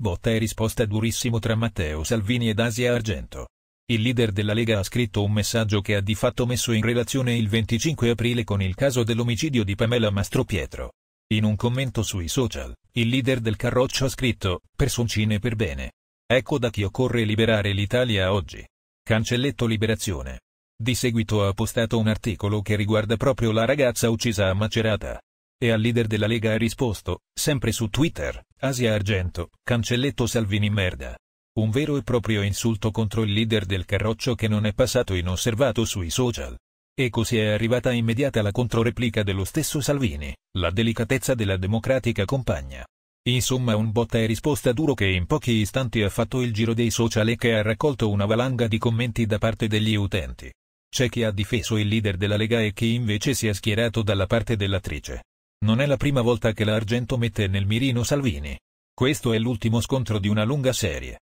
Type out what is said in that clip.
Botta e risposta durissimo tra Matteo Salvini ed Asia Argento. Il leader della Lega ha scritto un messaggio che ha di fatto messo in relazione il 25 aprile con il caso dell'omicidio di Pamela Mastropietro. In un commento sui social, il leader del Carroccio ha scritto, personcine per bene. Ecco da chi occorre liberare l'Italia oggi. Cancelletto Liberazione. Di seguito ha postato un articolo che riguarda proprio la ragazza uccisa a Macerata. E al leader della Lega ha risposto, sempre su Twitter, Asia Argento, cancelletto Salvini merda. Un vero e proprio insulto contro il leader del Carroccio che non è passato inosservato sui social. E così è arrivata immediata la controreplica dello stesso Salvini, la delicatezza della democratica compagna. Insomma un botta e risposta duro che in pochi istanti ha fatto il giro dei social e che ha raccolto una valanga di commenti da parte degli utenti. C'è chi ha difeso il leader della Lega e chi invece si è schierato dalla parte dell'attrice. Non è la prima volta che l'Argento mette nel mirino Salvini. Questo è l'ultimo scontro di una lunga serie.